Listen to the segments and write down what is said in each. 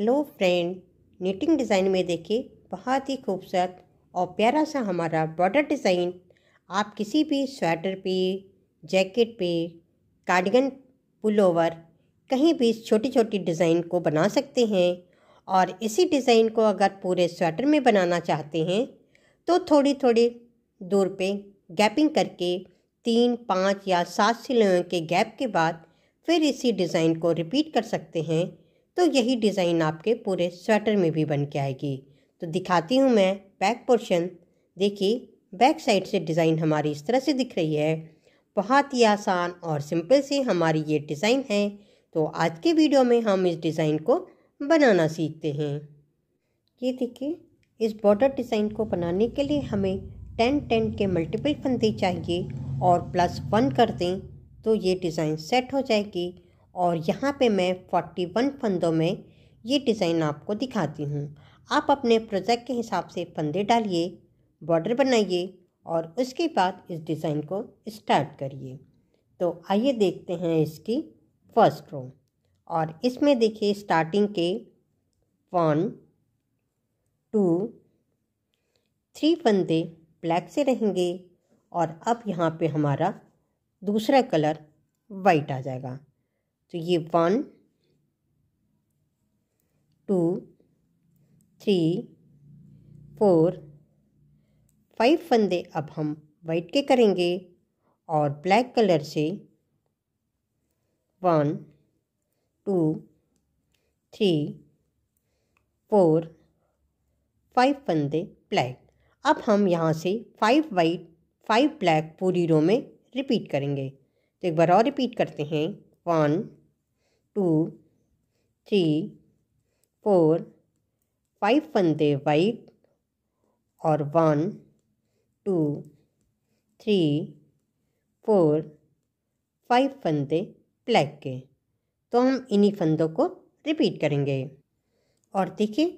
hello friend knitting design में देखिए बहुत ही खूबसूरत और प्यारा सा हमारा बॉर्डर डिज़ाइन आप किसी भी स्वेटर पे जैकेट पे कार्डिगन पुलोवर कहीं भी छोटी छोटी डिज़ाइन को बना सकते हैं और इसी डिज़ाइन को अगर पूरे स्वेटर में बनाना चाहते हैं तो थोड़ी थोड़ी दूर पे गैपिंग करके तीन पाँच या सात सिलों के गैप के बाद फिर इसी डिज़ाइन को रिपीट कर सकते हैं तो यही डिज़ाइन आपके पूरे स्वेटर में भी बन के आएगी तो दिखाती हूँ मैं बैक पोर्शन देखिए बैक साइड से डिज़ाइन हमारी इस तरह से दिख रही है बहुत ही आसान और सिंपल से हमारी ये डिज़ाइन है तो आज के वीडियो में हम इस डिज़ाइन को बनाना सीखते हैं ये देखिए इस बॉर्डर डिज़ाइन को बनाने के लिए हमें टेन टेन के मल्टीपल फंदे चाहिए और प्लस वन कर दें तो ये डिज़ाइन सेट हो जाएगी और यहाँ पे मैं फोर्टी वन फंदों में ये डिज़ाइन आपको दिखाती हूँ आप अपने प्रोजेक्ट के हिसाब से फंदे डालिए बॉर्डर बनाइए और उसके बाद इस डिज़ाइन को स्टार्ट करिए तो आइए देखते हैं इसकी फर्स्ट रो और इसमें देखिए स्टार्टिंग के वन टू थ्री फंदे ब्लैक से रहेंगे और अब यहाँ पे हमारा दूसरा कलर वाइट आ जाएगा तो ये one two three four five फंदे अब हम वाइट के करेंगे और ब्लैक कलर से one two three four five फंदे ब्लैक अब हम यहाँ से फाइव वाइट फाइव ब्लैक पूरी रो में रिपीट करेंगे तो एक बार और रिपीट करते हैं one two three four five फंदे वाइट और one two three four five फंदे ब्लैक के तो हम इन्हीं फंदों को रिपीट करेंगे और देखिए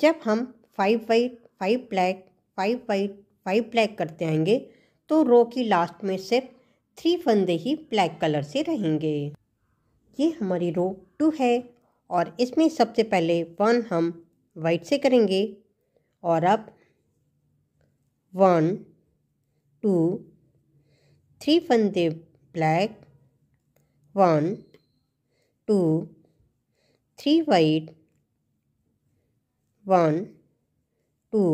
जब हम five white five black five white five black करते आएंगे तो रो की लास्ट में सिर्फ थ्री फंदे ही ब्लैक कलर से रहेंगे ये हमारी रो टू है और इसमें सबसे पहले वन हम वाइट से करेंगे और अब वन टू थ्री फन दे black one two three white one two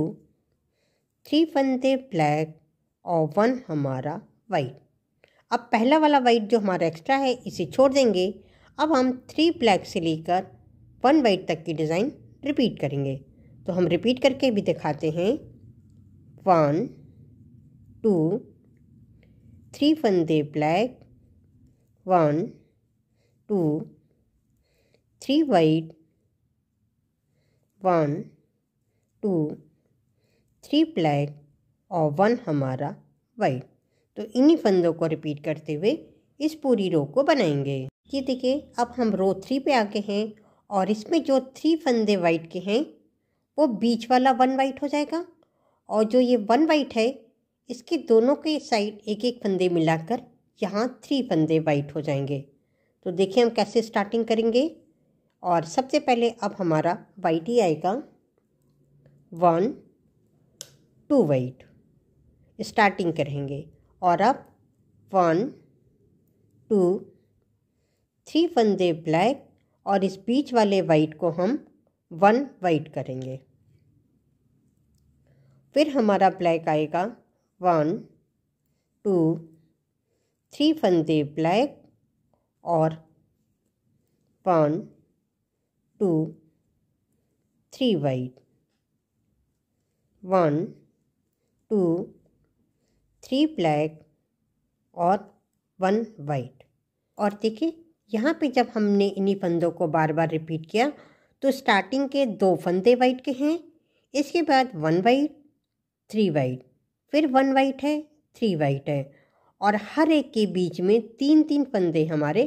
three फन दे ब्लैक और वन हमारा वाइट अब पहला वाला वाइट जो हमारा एक्स्ट्रा है इसे छोड़ देंगे अब हम थ्री ब्लैक से लेकर वन वाइट तक की डिज़ाइन रिपीट करेंगे तो हम रिपीट करके भी दिखाते हैं वन टू थ्री फंदे black one two three white one two three black और वन हमारा वाइट तो इन्हीं फंदों को रिपीट करते हुए इस पूरी रो को बनाएंगे ये देखिए अब हम रो थ्री पे आ गए हैं और इसमें जो थ्री फंदे वाइट के हैं वो बीच वाला वन वाइट हो जाएगा और जो ये वन वाइट है इसके दोनों के साइड एक एक फंदे मिलाकर यहाँ थ्री फंदे वाइट हो जाएंगे तो देखिए हम कैसे स्टार्टिंग करेंगे और सबसे पहले अब हमारा वाइट ही आएगा वन टू वाइट स्टार्टिंग करेंगे और अब वन टू थ्री फंदे ब्लैक और इस बीच वाले वाइट को हम वन वाइट करेंगे फिर हमारा ब्लैक आएगा वन टू थ्री फंदे ब्लैक और one two three white one two three black और वन वाइट और देखिए यहाँ पे जब हमने इन्हीं फंदों को बार बार रिपीट किया तो स्टार्टिंग के दो फंदे वाइट के हैं इसके बाद वन वाइट थ्री वाइट फिर वन वाइट है थ्री वाइट है और हर एक के बीच में तीन तीन फंदे हमारे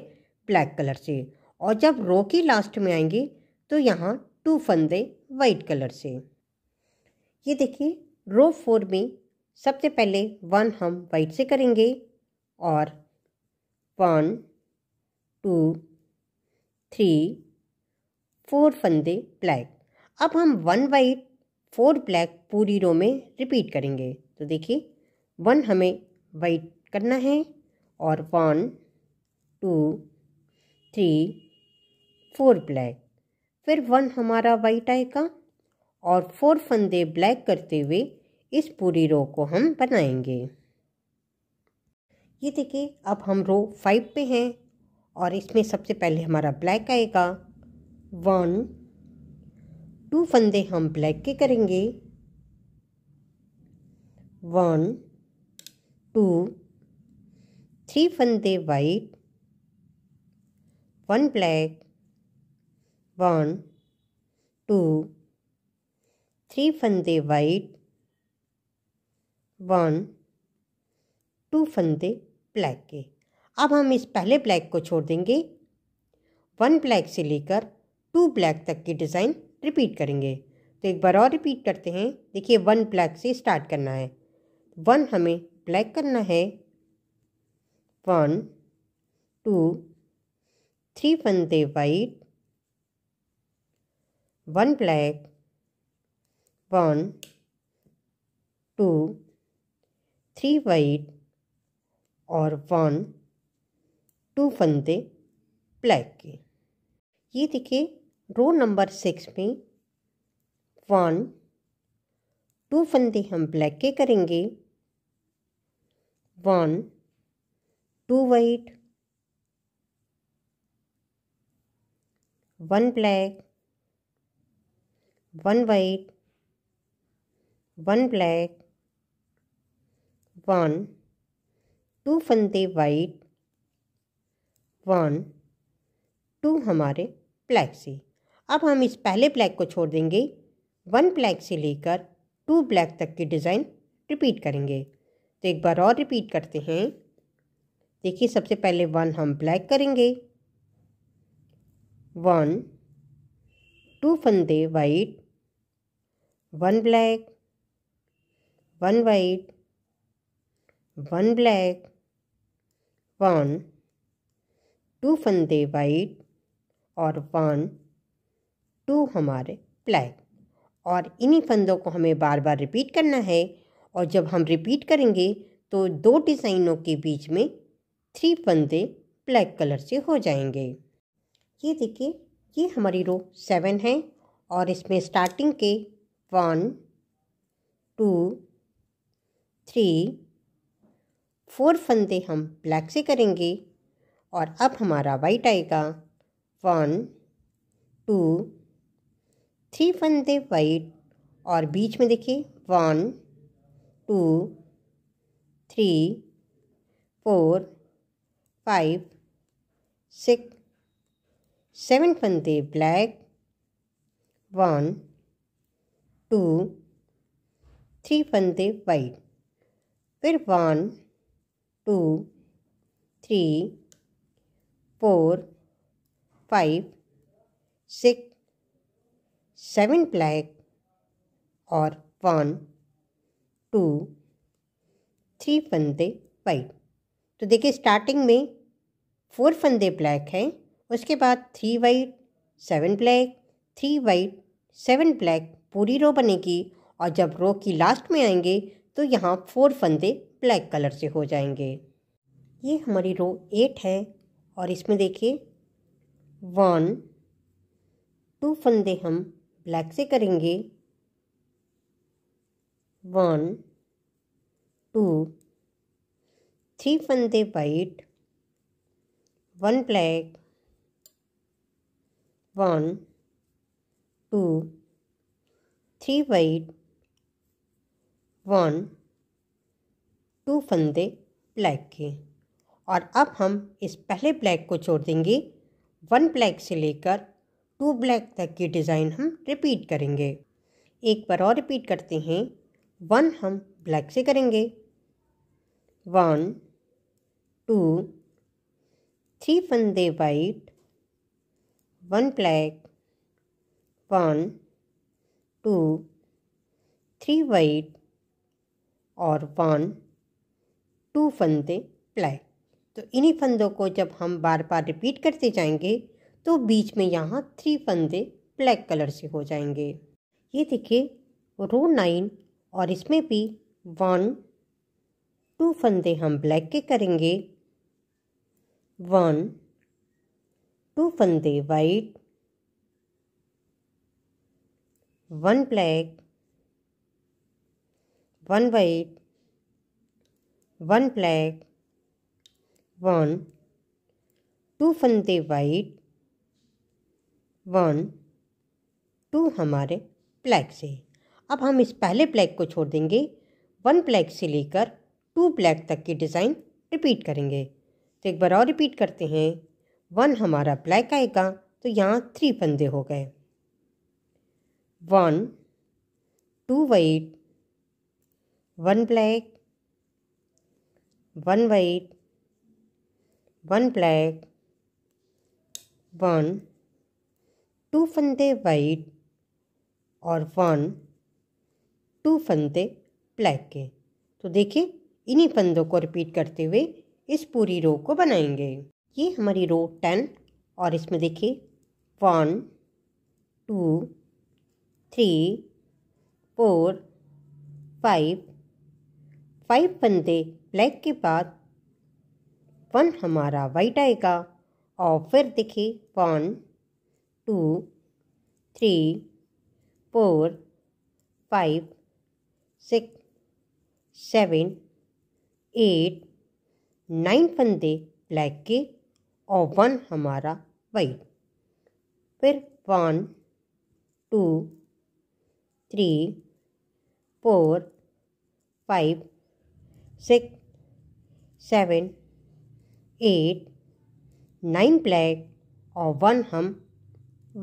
ब्लैक कलर से और जब रो के लास्ट में आएंगे तो यहाँ टू फंदे वाइट कलर से ये देखिए रो फोर में सबसे पहले वन हम वाइट से करेंगे और वन टू थ्री फोर फंदे ब्लैक अब हम वन वाइट फोर ब्लैक पूरी रो में रिपीट करेंगे तो देखिए वन हमें वाइट करना है और one two three four black फिर वन हमारा वाइट आएगा और फोर फंदे ब्लैक करते हुए इस पूरी रो को हम बनाएंगे ये देखिए अब हम रो फाइव पे हैं और इसमें सबसे पहले हमारा ब्लैक आएगा वन टू फंदे हम ब्लैक के करेंगे वन टू थ्री फंदे white one black one two three फंदे वाइट वन टू फंदे ब्लैक के अब हम इस पहले ब्लैक को छोड़ देंगे वन ब्लैक से लेकर टू ब्लैक तक की डिज़ाइन रिपीट करेंगे तो एक बार और रिपीट करते हैं देखिए वन ब्लैक से स्टार्ट करना है वन हमें ब्लैक करना है वन टू थ्री फंदे white one black one two three white और वन टू फंदे ब्लैक के ये देखिए रो नंबर सिक्स में वन टू फंदे हम ब्लैक के करेंगे one two white one black one white one black one two फंदे वाइट वन टू हमारे प्लैग से अब हम इस पहले प्लैग को छोड़ देंगे वन प्लैग से लेकर टू ब्लैक तक की डिज़ाइन रिपीट करेंगे तो एक बार और रिपीट करते हैं देखिए सबसे पहले वन हम ब्लैक करेंगे वन टू फंदे white one black one white one black one two फंदे वाइट और वन टू हमारे ब्लैक और इन्हीं फंदों को हमें बार बार रिपीट करना है और जब हम रिपीट करेंगे तो दो डिज़ाइनों के बीच में थ्री फंदे ब्लैक कलर से हो जाएंगे ये देखिए ये हमारी रो सेवन है और इसमें स्टार्टिंग के वन टू थ्री फोर फंदे हम ब्लैक से करेंगे और अब हमारा वाइट आएगा वन टू थ्री वन दे वाइट और बीच में देखिए one two three four five six seven फंदे ब्लैक वन टू थ्री फंदे वाइट फिर one two three four five six seven black और वन टू थ्री फंदे वाइट तो देखिए स्टार्टिंग में फोर फंदे ब्लैक हैं उसके बाद three white seven black three white seven black पूरी रो बनेगी और जब रो की लास्ट में आएंगे तो यहाँ फोर फंदे ब्लैक कलर से हो जाएंगे ये हमारी रो एट है और इसमें देखिए वन टू फंदे हम ब्लैक से करेंगे वन टू थ्री फंदे white one black one two three white one two फंदे ब्लैक के और अब हम इस पहले ब्लैक को छोड़ देंगे वन ब्लैक से लेकर टू ब्लैक तक की डिज़ाइन हम रिपीट करेंगे एक बार और रिपीट करते हैं वन हम ब्लैक से करेंगे वन टू थ्री फंदे white one black one two three white और वन टू फंदे ब्लैक तो इन्हीं फंदों को जब हम बार बार रिपीट करते जाएंगे तो बीच में यहाँ थ्री फंदे ब्लैक कलर से हो जाएंगे ये देखिए रो नाइन और इसमें भी वन टू फंदे हम ब्लैक के करेंगे वन टू फंदे white one black one white one black one two फंदे वाइट वन टू हमारे प्लैग से अब हम इस पहले प्लैग को छोड़ देंगे वन प्लैग से लेकर टू प्लैग तक की डिज़ाइन रिपीट करेंगे तो एक बार और रिपीट करते हैं वन हमारा ब्लैक आएगा तो यहाँ थ्री फंदे हो गए one two white one black one white one black one two फंदे वाइट और वन टू फंदे ब्लैक के तो देखिए इन्हीं फंदों को रिपीट करते हुए इस पूरी रो को बनाएंगे ये हमारी रो टेन और इसमें देखिए one two three four five five फंदे ब्लैक के बाद अपन हमारा वाइट आएगा और फिर देखिए one two three four five six seven eight nine फंदे ब्लैक के और वन हमारा वाइट फिर one two three four five six seven eight nine black और वन हम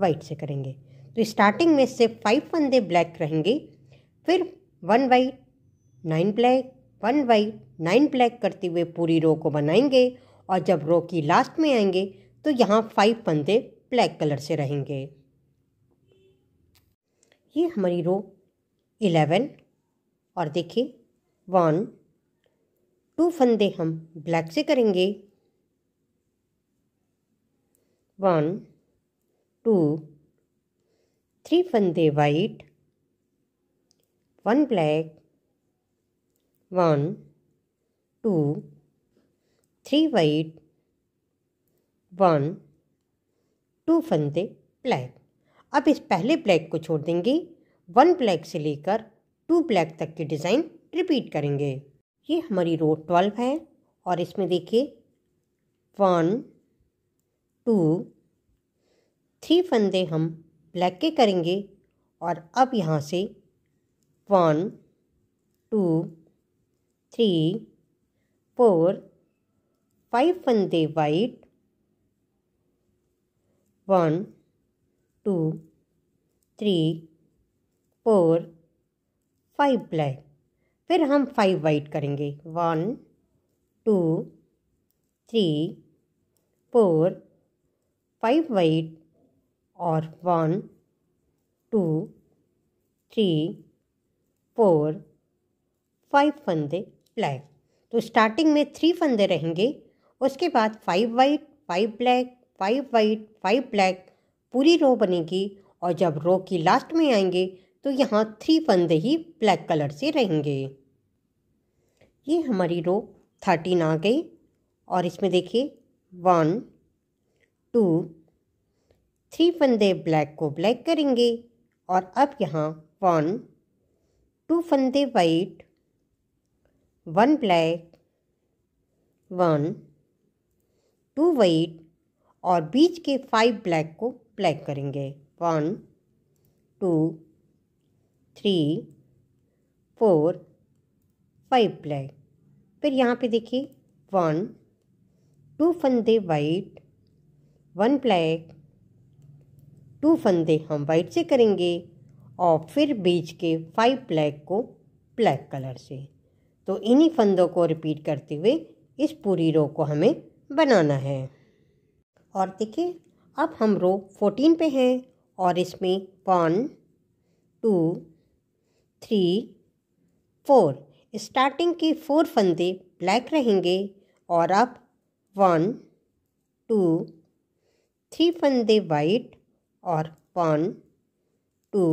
वाइट से करेंगे तो स्टार्टिंग में सिर्फ फाइव फंदे ब्लैक रहेंगे फिर one white nine black one white nine black करते हुए पूरी रो को बनाएंगे और जब रो की लास्ट में आएंगे तो यहाँ फाइव फंदे ब्लैक कलर से रहेंगे ये हमारी रो इलेवन और देखिए वन टू फंदे हम ब्लैक से करेंगे वन टू थ्री फंदे white one black one two three white one two फंदे ब्लैक अब इस पहले ब्लैक को छोड़ देंगे वन ब्लैक से लेकर टू ब्लैक तक की डिज़ाइन रिपीट करेंगे ये हमारी रो ट्वेल्व है और इसमें देखिए वन टू थ्री फंदे हम ब्लैक के करेंगे और अब यहाँ से one two three four five फंदे white one two three four five black फिर हम फाइव वाइट करेंगे one two three four five white और one two three four five फंदे ब्लैक तो स्टार्टिंग में थ्री फंदे रहेंगे उसके बाद five white five black five white five black पूरी रो बनेगी और जब रो की लास्ट में आएंगे तो यहाँ थ्री फंदे ही ब्लैक कलर से रहेंगे ये हमारी रो थर्टीन आ गई और इसमें देखिए वन टू थ्री फंदे ब्लैक को ब्लैक करेंगे और अब यहाँ वन टू फंदे white one black one two white और बीच के फाइव ब्लैक को ब्लैक करेंगे one two three four five black फिर यहाँ पे देखिए वन टू फंदे वाइट वन ब्लैक टू फंदे हम वाइट से करेंगे और फिर बीच के फाइव ब्लैक को ब्लैक कलर से तो इन्हीं फंदों को रिपीट करते हुए इस पूरी रो को हमें बनाना है और देखिए अब हम रो फोर्टीन पे हैं और इसमें one two three four starting के फोर फंदे ब्लैक रहेंगे और अब वन टू थ्री फंदे वाइट और one two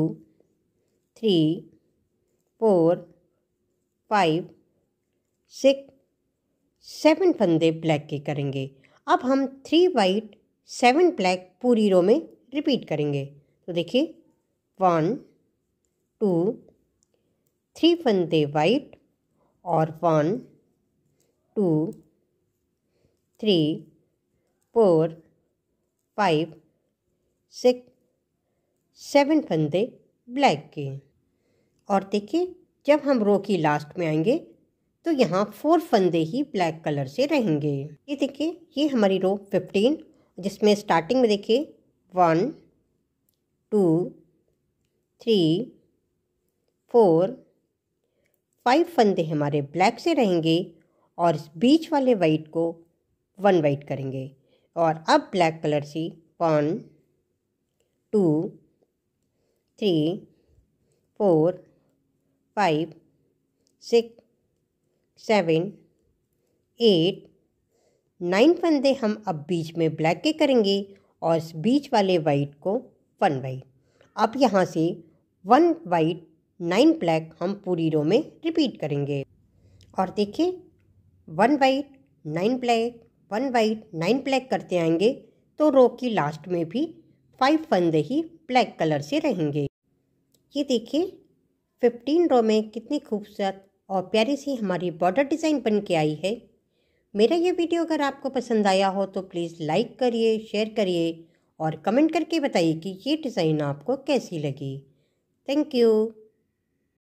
three four five six seven फंदे ब्लैक के करेंगे अब हम थ्री वाइट सेवन ब्लैक पूरी रो में रिपीट करेंगे तो देखिए वन टू थ्री फंदे वाइट और one two three four five six seven फंदे ब्लैक के और देखिए जब हम रो की लास्ट में आएंगे तो यहाँ फोर फंदे ही ब्लैक कलर से रहेंगे ये देखिए ये हमारी रो फिफ्टीन जिसमें स्टार्टिंग में देखिए one two three four five फंदे हमारे ब्लैक से रहेंगे और इस बीच वाले वाइट को वन वाइट करेंगे और अब ब्लैक कलर से one two three four five six seven eight nine फंदे हम अब बीच में ब्लैक के करेंगे और इस बीच वाले वाइट को वन वाइट अब यहाँ से वन वाइट नाइन ब्लैक हम पूरी रो में रिपीट करेंगे और देखिए one white nine black one white nine black करते आएंगे तो रो की लास्ट में भी फाइव फंदे ही ब्लैक कलर से रहेंगे ये देखिए फिफ्टीन रो में कितनी खूबसूरत और प्यारी सी हमारी बॉर्डर डिज़ाइन बन के आई है मेरा ये वीडियो अगर आपको पसंद आया हो तो प्लीज़ लाइक करिए शेयर करिए और कमेंट करके बताइए कि ये डिज़ाइन आपको कैसी लगी थैंक यू